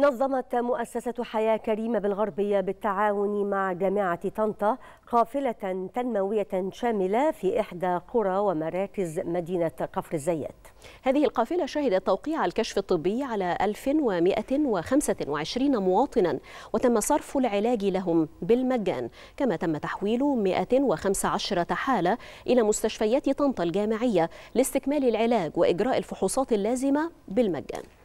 نظمت مؤسسة حياة كريمة بالغربية بالتعاون مع جامعة طنطا قافلة تنموية شاملة في إحدى قرى ومراكز مدينة قفر الزيات هذه القافلة شهدت توقيع الكشف الطبي على 1125 مواطنا وتم صرف العلاج لهم بالمجان كما تم تحويل 115 حالة إلى مستشفيات طنطا الجامعية لاستكمال العلاج وإجراء الفحوصات اللازمة بالمجان